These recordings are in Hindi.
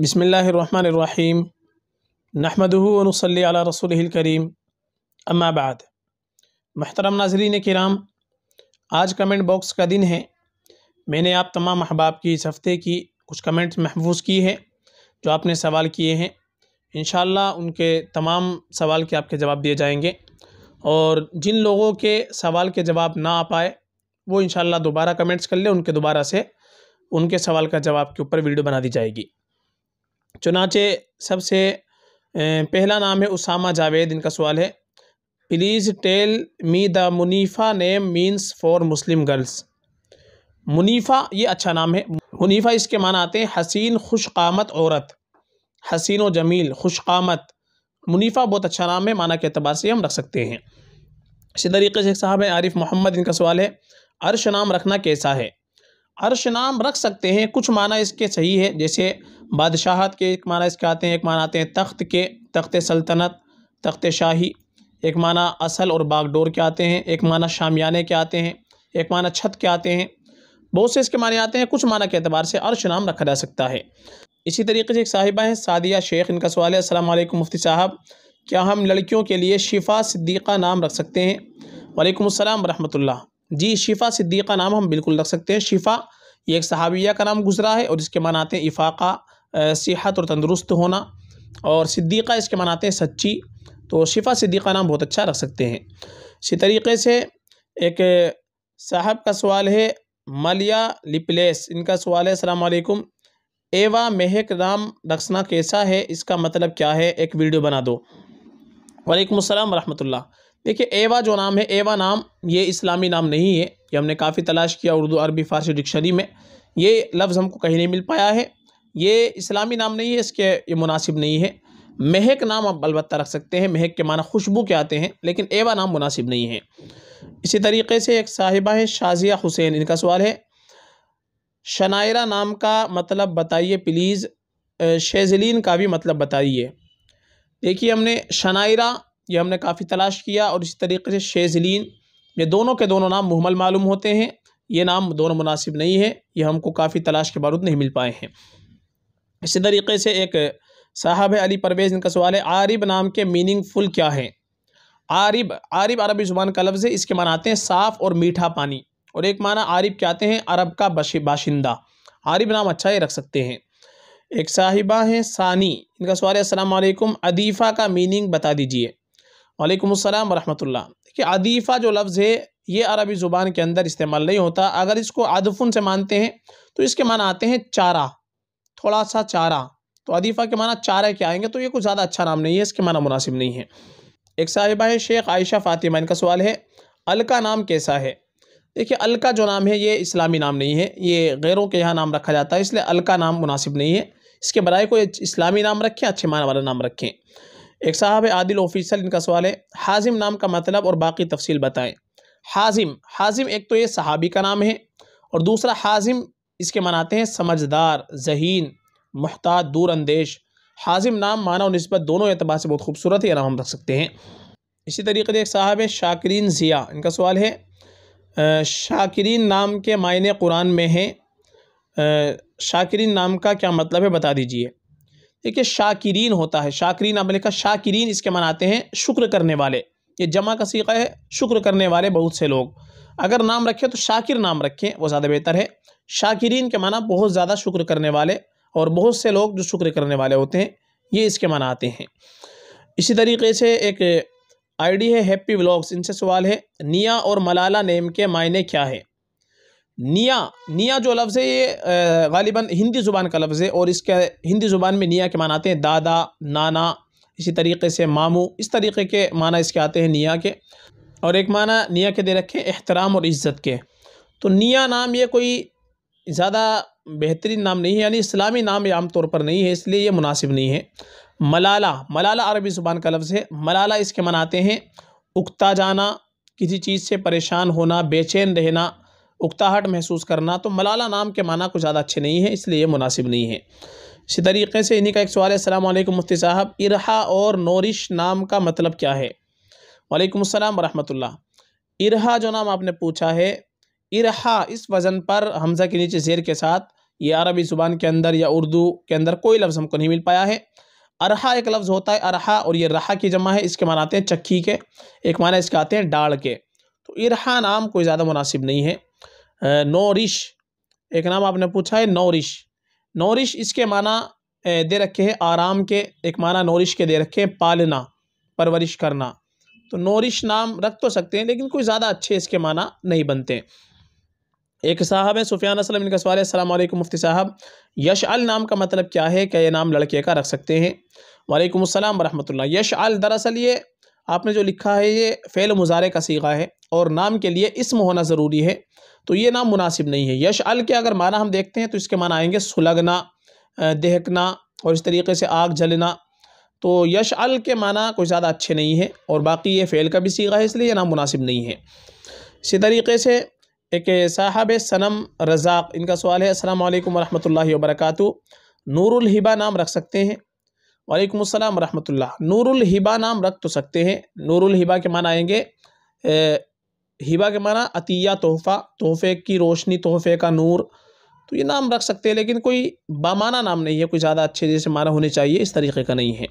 बसमीम नहमदूनसली रसूलकरीम अम्माबाद महतरम नाजरीन कराम आज कमेंट बॉक्स का दिन है मैंने आप तमाम अहबाब की इस हफ़्ते की कुछ कमेंट्स महफूज की है जो आपने सवाल किए हैं इन उनके तमाम सवाल के आपके जवाब दिए जाएंगे और जिन लोगों के सवाल के जवाब ना आ पाए वो इन दोबारा कमेंट्स कर लें उनके दोबारा से उनके सवाल का जवाब के ऊपर वीडियो बना दी जाएगी चुनाचे सबसे पहला नाम है उसामा जावेद इनका सवाल है please tell me the Munifa name means for Muslim girls Munifa ये अच्छा नाम है मुनीफ़ा इसके माना आते हैं हसीन खुशकामत औरत हसीन व जमील खुशकामत मुनीफ़ा बहुत अच्छा नाम है माना के अतबार से हम रख सकते हैं इसी तरीके से साहब है आरिफ मोहम्मद इनका सवाल है अर्श नाम रखना कैसा है अर्श नाम रख सकते हैं कुछ माना इसके सही है जैसे बादशाहत के एक माना इसके आते हैं एक माना आते हैं तख्त के तख्त सल्तनत तख्त शाही एक माना असल और बागडोर के आते हैं एक माना शामियाने के आते हैं एक माना छत के आते हैं बहुत से इसके माने आते हैं कुछ माना के अतबार से अर्श नाम रखा जा सकता है इसी तरीके से एक साहिबा हैं सादिया शेख इनका सवाल है असलम मुफ्ती साहब क्या हम लड़कियों के लिए शिफा सिद्दीक़ा नाम रख सकते हैं वालेकुम अस्सलाम वरहमतुल्लाह जी शिफ़ा सिद्दीक़ा नाम हम बिल्कुल रख सकते हैं शिफ़ा ये एक सहाबिया का नाम गुजरा है और इसके मनाते हैं इफ़ाक़ा सेहत और तंदुरुस्त होना और सिद्दीक़ा इसके मनाते हैं सच्ची तो शिफ़ा सिद्दीक़ा नाम बहुत अच्छा रख सकते हैं इसी तरीके से एक साहब का सवाल है मलिया लिपलेस इनका सवाल है अलैक्म एवा महक राम रखना कैसा है इसका मतलब क्या है एक वीडियो बना दो वालेकुम अस्सलाम देखिए एवा जो नाम है एवा नाम ये इस्लामी नाम नहीं है ये हमने काफ़ी तलाश किया उर्दू अरबी फ़ारसी डिक्शनरी में ये लफ्ज़ हमको कहीं नहीं मिल पाया है ये इस्लामी नाम नहीं है इसके ये मुनासिब नहीं है महक नाम आप अलबत्ता रख सकते हैं महक के माना खुशबू के आते हैं लेकिन एवा नाम मुनासिब नहीं है इसी तरीके से एक साहिबा है शाजिया हुसैन इनका सवाल है शनायरा नाम का मतलब बताइए प्लीज़ शेजलिन का भी मतलब बताइए देखिए हमने शनायरा ये हमने काफ़ी तलाश किया और इसी तरीके से शेजलिन ये दोनों के दोनों नाम मुहमल मालूम होते हैं ये नाम दोनों मुनासिब नहीं है ये हमको काफ़ी तलाश के बारूद नहीं मिल पाए हैं इसी तरीके से एक साहब है अली परवेज़ इनका सवाल है आरिब नाम के मीनिंगफुल क्या है आरिब आरिब अरबी ज़ुबान का लफ्ज़ है इसके माना आते हैं साफ़ और मीठा पानी और एक माना आरिब क्या आते हैं अरब का बाशिंदा आरिब नाम अच्छा ही रख सकते हैं एक साहिबा हैं सानी इनका सवाल है असलकुम अदीफ़ा का मीनिंग बता दीजिए वालेकुम अस्सलाम वरहमतुल्लाह देखिए अदीफ़ा जो लफ्ज़ है ये अरबी ज़ुबान के अंदर इस्तेमाल नहीं होता अगर इसको अदफुन से मानते हैं तो इसके माना आते हैं चारा थोड़ा सा चारा तो अदीफ़ा के माना चारा के आएंगे तो ये कुछ ज़्यादा अच्छा नाम नहीं है इसके माना मुनासिब नहीं है एक साहिबा है शेख आयशा फ़ातिमा इनका सवाल है अल का नाम कैसा है देखिए अलका जो नाम है ये इस्लामी नाम नहीं है ये गैरों के यहाँ नाम रखा जाता है इसलिए अलका नाम मुनासिब नहीं है इसके बराए को इस्लामी नाम रखें अच्छे माना वाला नाम रखें एक साहब आदिल ऑफिसल इनका सवाल है हाजिम नाम का मतलब और बाकी तफसील बताएं हाजिम हाजिम एक तो ये सहाबी का नाम है और दूसरा हाजिम इसके मनाते हैं समझदार जहीन महताज दूर अंदेश हाजिम नाम माना और नस्बत दोनों एतबार से बहुत खूबसूरत है नाम हम रख सकते हैं इसी तरीके से एक साहब है शाकरीन ज़िया इनका सवाल है शाकरीन नाम के मायने कुरान में हैं शाकरीन नाम का क्या मतलब है बता दीजिए देखिए शाकिरीन होता है शाकिरीन आपने लिखा शाकिरीन इसके मनाते आते हैं शुक्र करने वाले ये जमा का सीखा है शुक्र करने वाले बहुत से लोग अगर नाम रखें तो शाकिर नाम रखें वो ज़्यादा बेहतर है शाकिरीन के माना बहुत ज़्यादा शुक्र करने वाले और बहुत से लोग जो शुक्र करने वाले होते हैं ये इसके मनाते आते हैं इसी तरीके से एक आईडी है हैप्पी व्लॉग्स इनसे सवाल है निया और मलाला नेम के मायने क्या है निया निया जो लफ्ज़ है ये गालिबा हिंदी ज़ुबान का लफ्ज़ है और इसके हिंदी ज़ुबान में निया के माना आते हैं दादा नाना इसी तरीके से मामू इस तरीके के माना इसके आते हैं निया के और एक माना निया के दे रखे एहतराम और इज़्ज़त के तो निया नाम ये कोई ज़्यादा बेहतरीन नाम नहीं है यानी इस्लामी नाम ये तौर पर नहीं है इसलिए ये मुनासिब नहीं है मलाला मलाला अरबी ज़ुबान का लफ्ज़ है मलाला इसके मनाते हैं उगता जाना किसी चीज़ से परेशान होना बेचैन रहना उकताहट महसूस करना तो मलाला नाम के माना कुछ ज़्यादा अच्छे नहीं है इसलिए ये मुनासिब नहीं है इसी तरीके से इन्हीं का एक सवाल है अल्लाम मुफ्ती साहब इरहा और नोरिश नाम का मतलब क्या है वालेकुम अस्सलाम वरहमतुल्लाह इरहा जो नाम आपने पूछा है इरहा इस वज़न पर हमज़ा के नीचे जेर के साथ ये अरबी ज़ुबान के अंदर या उर्दू के अंदर कोई लफ्ज़ हमको नहीं मिल पाया है अरहा एक लफ्ज़ होता है अरहा और ये रहा की जमा है इसके माना आते हैं चक्की के एक माना इसके आते हैं डाल के तो इरहा नाम कोई ज़्यादा मुनासिब नहीं है नौरिश एक नाम आपने पूछा है नौरिश नौरिश इसके माना दे रखे हैं आराम के एक माना नौरिश के दे रखे हैं पालना परवरिश करना तो नौरिश नाम रख तो सकते हैं लेकिन कोई ज़्यादा अच्छे इसके माना नहीं बनते एक साहब है सुफियान असलम इनका सवाल है मुफ्ती साहब यश अल नाम का मतलब क्या है क्या ये नाम लड़के का रख सकते हैं वालेकुम असलम वरहमतुल्लाह यश अल दरअसल ये आपने जो लिखा है ये फ़ेल मुजारे का सीखा है और नाम के लिए इसम होना ज़रूरी है तो ये नाम मुनासिब नहीं है यश अल के अगर माना हम देखते हैं तो इसके माना आएंगे सुलगना देखना और इस तरीके से आग जलना तो यश अल के माना कोई ज़्यादा अच्छे नहीं है और बाकी ये फ़ेल का भी सीखा है इसलिए यह नाम मुनासिब नहीं है इसी तरीके से एक साहब सनम रज़ाक इनका सवाल है अस्सलाम वालेकुम वरहमतुल्लाहि वबरकातु नूरुल हिबा नाम रख सकते हैं वालेकुम अस्सलाम वरहमतुल्लाह नूरुल हिबा नाम रख तो सकते हैं नूरुल हिबा के मान आएंगे हिबा के माना अतिया तोहफ़ा तोहफ़े की रोशनी तोहफ़े का नूर तो ये नाम रख सकते हैं लेकिन कोई बामाना नाम नहीं है कोई ज़्यादा अच्छे जैसे माना होने चाहिए इस तरीके का नहीं है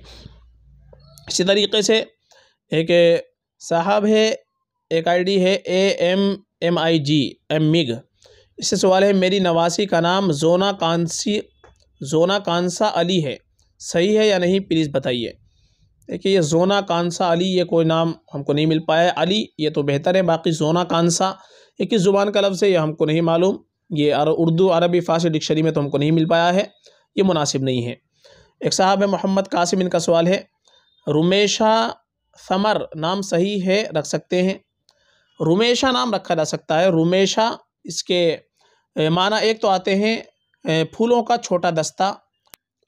इसी तरीके से एक साहब है एक आईडी है A M M I G M मिग इससे सवाल है मेरी नवासी का नाम जोना कांसी जोना कांसा अली है सही है या नहीं प्लीज़ बताइए देखिए ये जोना कानसा अली ये कोई नाम हमको नहीं मिल पाया अली ये तो बेहतर है बाकी जोना कानसा ये किस ज़ुबान का लफ्ज़ है यह हमको नहीं मालूम ये अर, उर्दू अरबी फ़ारसी डिक्शनरी में तो हमको नहीं मिल पाया है ये मुनासिब नहीं है एक साहब है मोहम्मद कासिम इनका सवाल है रुमेशा समर नाम सही है रख सकते हैं रुमेशा नाम रखा जा सकता है रुमेशा इसके माना एक तो आते हैं फूलों का छोटा दस्ता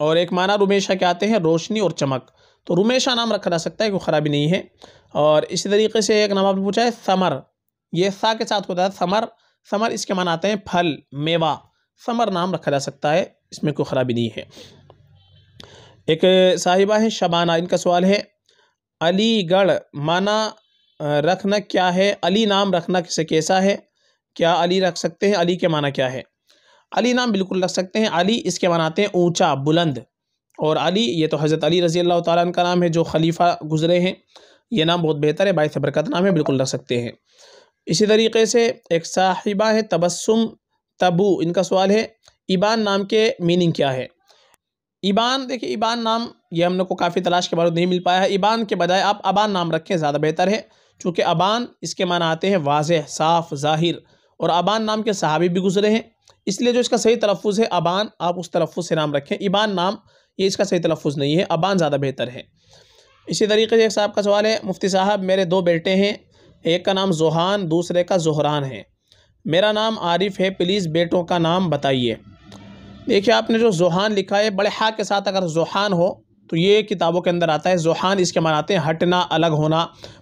और एक माना रुमेशा के आते हैं रोशनी और चमक तो रुमेशा नाम रखा जा सकता है कोई ख़राबी नहीं है और इसी तरीके से एक नाम आपने पूछा है समर ये सा के साथ होता है समर समर इसके मान आते हैं फल मेवा समर नाम रखा जा सकता है इसमें कोई ख़राबी नहीं है एक साहिबा है शबाना इनका सवाल है अलीगढ़ माना रखना क्या है अली नाम रखना किसे कैसा है क्या अली रख सकते हैं अली के माना क्या है अली नाम बिल्कुल रख सकते हैं अली इसके मनाते हैं ऊंचा बुलंद और अली ये तो हज़रत अली रज़ी अल्लाह ताली का नाम है जो खलीफा गुज़रे हैं ये नाम बहुत बेहतर है बायस बरकत नाम है बिल्कुल रख सकते हैं इसी तरीके से एक साहिबा है तबस्सुम तबू इनका सवाल है ईबान नाम के मीनिंग क्या है ईबान देखिए ईबान नाम ये हम लोग को काफ़ी तलाश के में नहीं मिल पाया है ईबान के बजाय आप अबान नाम रखें ज़्यादा बेहतर है चूँकि अबान इसके माना आते हैं वाज साफ़ ज़ाहिर और अबान नाम के सहाबी भी गुजरे हैं इसलिए जो इसका सही तलफ़ है अबान आप उस तलफ़ से नाम रखें ईबान नाम ये इसका सही तलफ़ नहीं है अबान ज़्यादा बेहतर है इसी तरीके से एक साहब का सवाल है मुफ्ती साहब मेरे दो बेटे हैं एक का नाम जोहान दूसरे का जहरान है मेरा नाम आरिफ है प्लीज़ बेटों का नाम बताइए देखिए आपने जो जोहान लिखा है बड़े हा के साथ अगर जोहान हो तो ये किताबों के अंदर आता है जोहान इसके मान आते हैं हटना अलग होना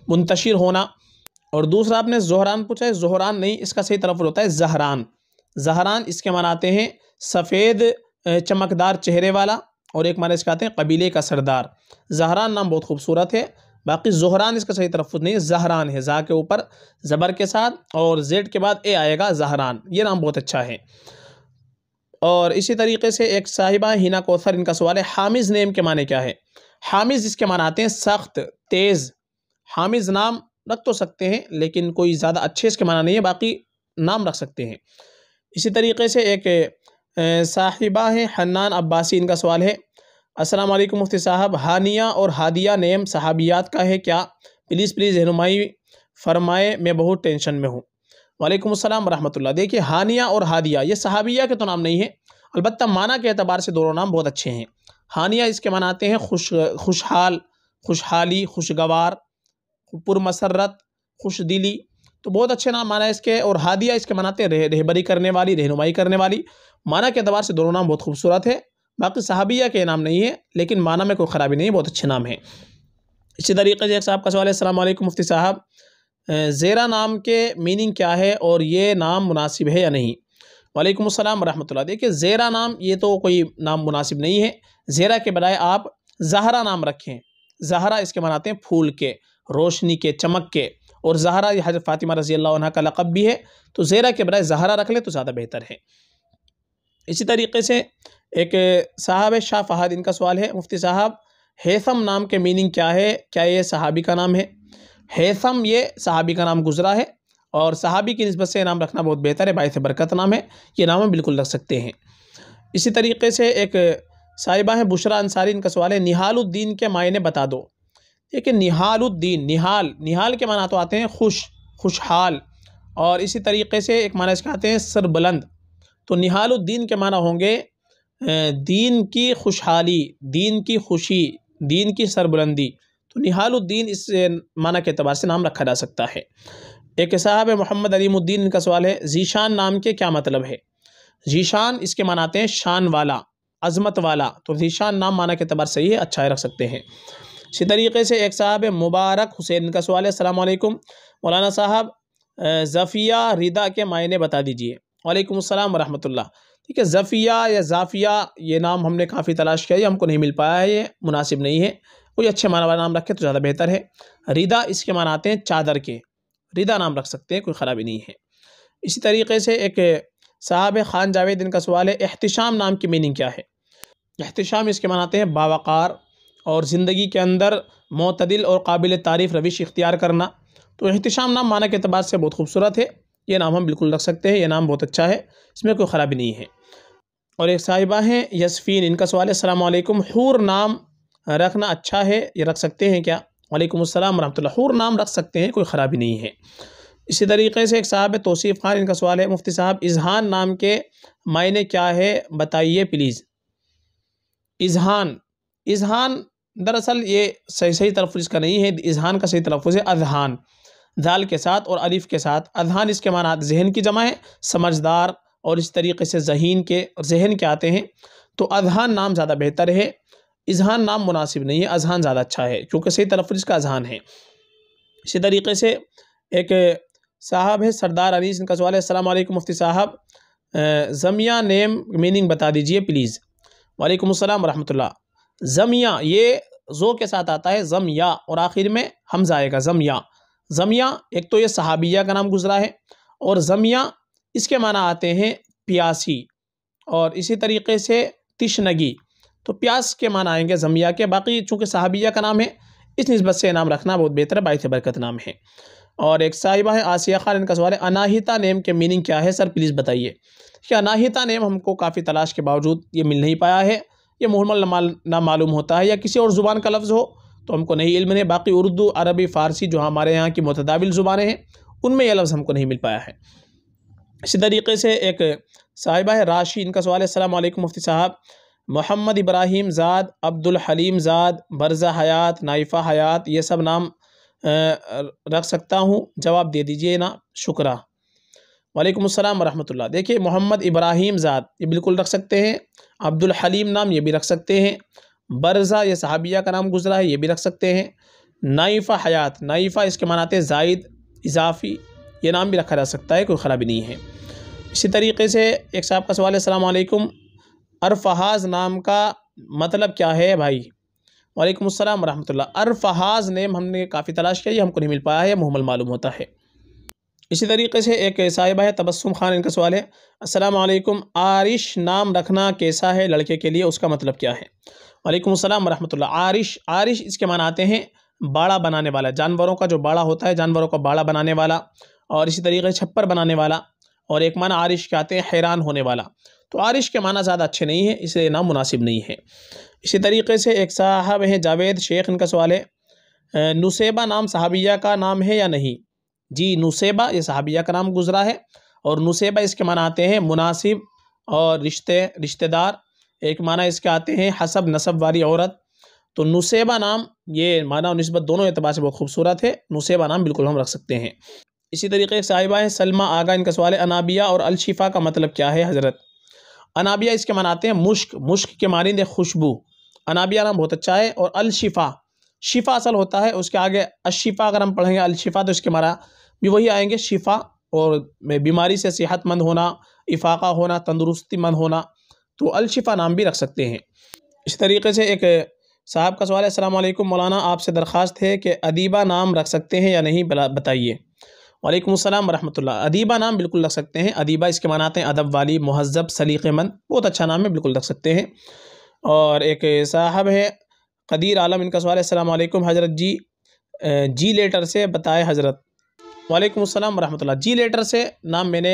मुंतशिर होना और दूसरा आपने जहरान पूछा है जहरान नहीं इसका सही तरफ होता है जहरान जहरान इसके मान आते हैं सफ़ेद चमकदार चेहरे वाला और एक माना इसका आते हैं कबीले का सरदार जहरान नाम बहुत खूबसूरत है बाकी जहरान इसका सही तरफ नहीं है जहरान है जहा के ऊपर ज़बर के साथ और जेड के बाद ए आएगा जहरान ये नाम बहुत अच्छा है और इसी तरीके से एक साहिबा हिना कोसर इनका सवाल है हामिज़ नेम के माने क्या है हामिज़ इसके माने आते हैं सख्त तेज़ हामिज़ नाम रख तो सकते हैं लेकिन कोई ज़्यादा अच्छे इसके माना नहीं है बाकी नाम रख सकते हैं इसी तरीके से एक साहिबा हैं हन्नान अब्बासी इनका सवाल है अस्सलाम वालेकुम मुफ्ती साहब हानिया और हादिया नेम सहाबियात का है क्या प्लीज़ प्लीज़ रहनुमाई फरमाए मैं बहुत टेंशन में हूँ वालेकुम अस्सलाम रहमतुल्लाह देखिए हानिया और हादिया ये सहाबिया के तो नाम नहीं है अलबत्त माना के अतबार से दोनों नाम बहुत अच्छे हैं हानिया इसके माना आते हैं खुश खुशहाल खुशहाली खुशगवार पुरमसरत खुश दिली तो बहुत अच्छे नाम माना है इसके और हादिया इसके मनाते हैं रहबरी करने वाली रहनुमाई करने वाली माना के अतबार से दोनों नाम बहुत खूबसूरत है बाकी सहाबिया के नाम नहीं है लेकिन माना में कोई ख़राबी नहीं है बहुत अच्छे नाम है इसी तरीके से एक साहब का सवाल है अलमैकम मुफ्ती साहब ज़ेरा नाम के मीनिंग क्या है और ये नाम मुनासिब है या नहीं वालेकुम अस्सलाम वरहमतुल्लाह देखिए ज़ेरा नाम ये तो कोई नाम मुनासिब नहीं है ज़ेरा के बजाय आप जहरा नाम रखें जहरा इसके मनाते हैं फूल के रोशनी के चमक के और जहरा हजरत फ़ातिमा रज़ी अल्लाह का लक़ब भी है तो ज़ेरा के बजाय जहरा रख लें तो ज़्यादा बेहतर है इसी तरीके से एक साहब शाह फहद इनका सवाल है मुफ्ती साहब हेसम नाम के मीनिंग क्या है क्या ये सहाबी का नाम है हेसम ये सहाबी का नाम गुजरा है और सहाबी की नस्बत से नाम रखना बहुत बेहतर है बाई से बरकत नाम है ये नाम हम बिल्कुल रख सकते हैं इसी तरीके से एक साहिबा है बुशरा अंसारी इनका सवाल है निहालुद्दीन के मायने बता दो देखिए निहालुद्दीन निहाल निहाल के माना तो आते हैं खुश खुशहाल और इसी तरीके से एक माना इसका आते हैं सरबुलंद तो निहालुद्दीन के माना होंगे दीन की खुशहाली दीन की खुशी दीन की सरबुलंदी तो निहालुद्दीन इस माना के अतबार से नाम रखा जा सकता है एक साहब मोहम्मद अलीमुद्दीन का सवाल है जीशान नाम के क्या मतलब है जीशान इसके मनाते हैं शान वाला अजमत वाला तो जीशान नाम माना के अतबार से ही अच्छा रख सकते हैं इसी तरीके से एक साहब मुबारक हुसैन का सवाल है अल्लाम मौलाना साहब ज़फ़िया रिदा के मायने बता दीजिए वालेकुम अस्सलाम वरहमतुल्ला ठीक है ज़फ़िया या जाफ़िया ये नाम हमने काफ़ी तलाश किया ये हमको नहीं मिल पाया है ये मुनासिब नहीं है कोई अच्छे माना वाला नाम रखे तो ज़्यादा बेहतर है रिदा इसके मान आते हैं चादर के रिदा नाम रख सकते हैं कोई ख़राबी नहीं है इसी तरीके से एक साहब ख़ान जावेद इनका सवाल है अहतशाम नाम की मीनिंग क्या है अहतशाम इसके मान आते हैं बावकार और ज़िंदगी के अंदर मतदिल और काबिल तारीफ़ रविश इख्तियार करना तो अहतशाम नाम माना के अतबार से बहुत खूबसूरत है ये नाम हम बिल्कुल रख सकते हैं ये नाम बहुत अच्छा है इसमें कोई ख़राबी नहीं है और एक साहिबा हैं यसफ़ीन इनका सवाल है अल्लाम हूर नाम रखना अच्छा है ये रख सकते हैं क्या वालेकुम अस्सलाम वरहमतुल्लाह हूर नाम रख सकते हैं कोई ख़राबी नहीं है इसी तरीके से एक साहब है तोसीफ़ खान इनका सवाल है मुफ्ती साहब इजहान नाम के मायने क्या है बताइए प्लीज़ इजहान इजहान दरअसल ये सही सही तलफ़ इसका नहीं है इजहान का सही तलफ़ है अजहान दाल के साथ और अलिफ़ के साथ अजहान इसके माना जहन की जमा है समझदार और इस तरीके से जहन के और जहन के आते हैं तो अजहान नाम ज़्यादा बेहतर है इजहान नाम मुनासिब नहीं है अजहान ज़्यादा अच्छा है क्योंकि सही तरफ़ इसका अजहान है इसी तरीके से एक साहब है सरदार अनीस इनका सवाल है असलम मुफ्ती साहब जमिया नेम मीनिंग बता दीजिए प्लीज़ वालेकुम अस्सलाम वरहमतुल्लाह जमिया ये ज़ो के साथ आता है जमिया और आखिर में हमजा आएगा जमिया ज़मिया एक तो ये सहाबिया का नाम गुजरा है और ज़मिया इसके माना आते हैं प्यासी और इसी तरीके से तिशनगी तो प्यास के माना आएंगे ज़मिया के बाकी चूँकि सहाबिया का नाम है इस नस्बत से नाम रखना बहुत बेहतर से बरकत नाम है और एक साहिबा है आसिया खान इनका सवाल है अनाहिता नेम के मीनिंग क्या है सर प्लीज़ बताइए कि अनाहिता नेम हमको काफ़ी तलाश के बावजूद ये मिल नहीं पाया है ये मुहमल ना मालूम होता है या किसी और ज़ुबान का लफ्ज़ हो तो हमको नहीं इल्म है बाकी उर्दू अरबी फ़ारसी जो हमारे यहाँ की मतदाविल ज़ुबानें हैं उनमें यह लफ्ज़ हमको नहीं मिल पाया है इसी तरीके से एक साहिबा है राशि इनका सवाल है अलैक्म मुफ्ती साहब मोहम्मद इब्राहिम ज़ाद अब्दुल हलीम ज़ाद बरजा हयात नाइफ़ा हयात ये सब नाम रख सकता हूँ जवाब दे दीजिए ना शुक्रा वालेकुम अस्सलाम वरहमतुल्लाह देखिए मोहम्मद इब्राहिम ज़ाद ये बिल्कुल रख सकते हैं अब्दुल हलीम नाम ये भी रख सकते हैं बरजा ये सहाबिया का नाम गुजरा है ये भी रख सकते हैं नाइफ़ा हयात नाइफ़ा इसके मानाते हैं जायद इजाफ़ी ये नाम भी रखा जा सकता है कोई ख़राबी नहीं है इसी तरीके से एक साहब का सवाल है अलैक्म अरफहाज नाम का मतलब क्या है भाई वालेकुम अस्सलाम रहमतुल्लाह अरफहाज नेम हमने काफ़ी तलाश किया ये हमको नहीं मिल पाया है मुहमल मालूम होता है इसी तरीके से एक साहिबा है तबस्सुम खान इनका सवाल है अस्सलाम वालेकुम आरिश नाम रखना कैसा है लड़के के लिए उसका मतलब क्या है वालेकुम अस्सलाम वरहमतुल्लाह आरिश आरिश इसके मान आते हैं बाड़ा बनाने वाला जानवरों का जो बाड़ा होता है जानवरों का बाड़ा बनाने वाला और इसी तरीके से छप्पर बनाने वाला और एक माना आरिश के आते हैं हैरान होने वाला तो आरिश के माना ज़्यादा अच्छे नहीं है इसलिए नाम मुनासिब नहीं है इसी तरीके से एक साहब हैं जावेद शेख इनका सवाल है नुसेबा नाम सहाबिया का नाम है या नहीं जी नुसेबा ये सहाबिया का नाम गुजरा है और नुसेबा इसके माना आते हैं मुनासिब और रिश्ते रिश्तेदार एक माना इसके आते हैं हसब नसब वाली औरत तो नुसेबा नाम ये माना और नस्बत दोनों अतबार से बहुत खूबसूरत है नुसेबा नाम बिल्कुल हम रख सकते हैं इसी तरीके से साहिबा है सलमा आगा इनका सवाल है अनाबिया और अलशिफ़ा का मतलब क्या है हज़रत अनाबिया इसके मनाते हैं मुश्क मुश्क के मानंद खुशबू अनाबिया नाम बहुत अच्छा है और अलशिफ़ा शिफ़ा असल होता है उसके आगे अशिफ़ा अगर हम पढ़ेंगे अलशिफ़ा तो इसके मारा भी वही आएंगे शिफ़ा और बीमारी से सेहतमंद होना इफाक़ा होना तंदुरुस्ती मंद होना तो अलशिफ़ा नाम भी रख सकते हैं इस तरीके से एक साहब का सवाल है असलम मौलाना आपसे दरख्वास्त है कि अदीबा नाम रख सकते हैं या नहीं बताइए वालेकुम अस्सलाम वरहमतुल्ला अदीबा नाम बिल्कुल रख सकते हैं अदीबा इसके मनाते हैं अदब वाली महजब सलीक़ेमंद बहुत अच्छा नाम है बिल्कुल रख सकते हैं और एक साहब है कदीर आलम इनका सवाल अस्सलाम वालेकुम हजरत जी जी लेटर से बताए हजरत वालेकुम अस्सलाम वरहमतुल्ला जी लेटर से नाम मैंने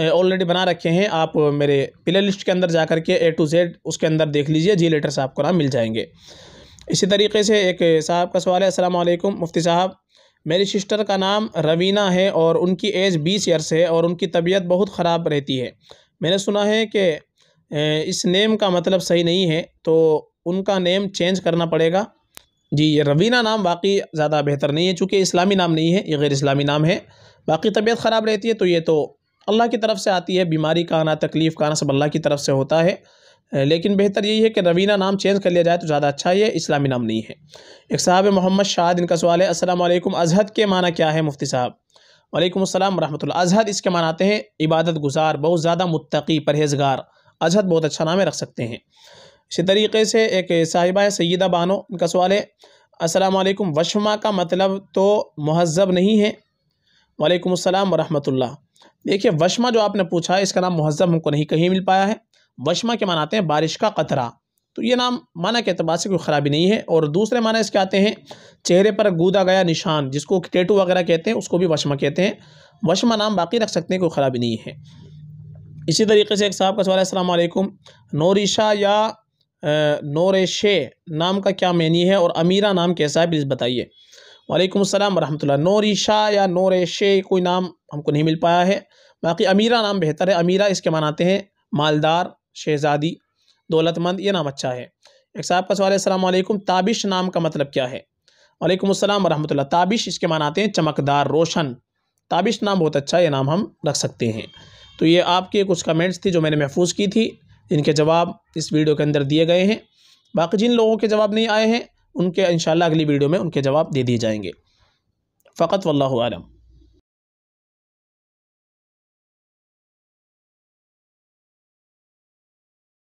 ऑलरेडी बना रखे हैं आप मेरे प्ले लिस्ट के अंदर जा कर के ए टू जेड उसके अंदर देख लीजिए जी लेटर्स आपको नाम मिल जाएंगे इसी तरीके से एक साहब का सवाल है असलम मुफ्ती साहब मेरी सिस्टर का नाम रवीना है और उनकी एज बीस ईयर्स है और उनकी तबीयत बहुत ख़राब रहती है मैंने सुना है कि इस नेम का मतलब सही नहीं है तो उनका नेम चेंज करना पड़ेगा जी ये रवीना नाम बाकी ज़्यादा बेहतर नहीं है चूँकि इस्लामी नाम नहीं है ये गैर इस्लामी नाम है बाकी तबीयत ख़राब रहती है तो ये तो अल्लाह की तरफ से आती है बीमारी का आना तकलीफ़ का आना सब अल्लाह की तरफ से होता है लेकिन बेहतर यही है कि रवीना नाम चेंज कर लिया जाए तो ज़्यादा अच्छा है इस्लामी नाम नहीं है एक साहब मोहम्मद शाद इनका सवाल है असलम अजहद के माना क्या है मुफ्ती साहब वालेकुम अस्सलाम अजहद इसके मानाते हैं इबादत गुजार बहुत ज़्यादा मुतकी परहेजगार अजहद बहुत अच्छा नाम है रख सकते हैं इसी तरीके से एक साहिबा है सैदा बानो इनका सवाल है असलम वशमा का मतलब तो महजब नहीं है वालेकुम अस्सलाम वरहमतुल्लाह देखिए वशमा जो आपने पूछा है इसका नाम मुहजम हमको नहीं कहीं मिल पाया है वशमा के मानाते हैं बारिश का कतरा तो ये नाम माना के अतबार से कोई ख़राबी नहीं है और दूसरे माना इसके आते हैं चेहरे पर गूदा गया निशान जिसको टेटू वगैरह कहते हैं उसको भी वशमा कहते हैं वशमा नाम बाकी रख सकते हैं कोई ख़राबी नहीं है इसी तरीके से एक साहब का सवाल है असलकुम नोरिशा या नोरेशे नाम का क्या मैनी है और अमीरा नाम कैसा है प्लीज़ बताइए वालेकुम अस्सलाम वरहमतुल्लाह नोरीशा या नोरेशे कोई नाम हमको नहीं मिल पाया है बाकी अमीरा नाम बेहतर है अमीरा इसके मनाते हैं मालदार शहजादी दौलतमंद ये नाम अच्छा है एक साहब का सवाल है असलम ताबिश नाम का मतलब क्या है वालेकुम अस्सलाम वरहमतुल्लाह ताबिश इसके मनाते हैं चमकदार रोशन ताबिश नाम बहुत अच्छा ये नाम हम रख सकते हैं तो ये आपके कुछ कमेंट्स थी जो मैंने महफूज की थी जिनके जवाब इस वीडियो के अंदर दिए गए हैं बाकी जिन लोगों के जवाब नहीं आए हैं उनके इन अगली वीडियो में उनके जवाब दे दिए जाएंगे फ़कत वल्लम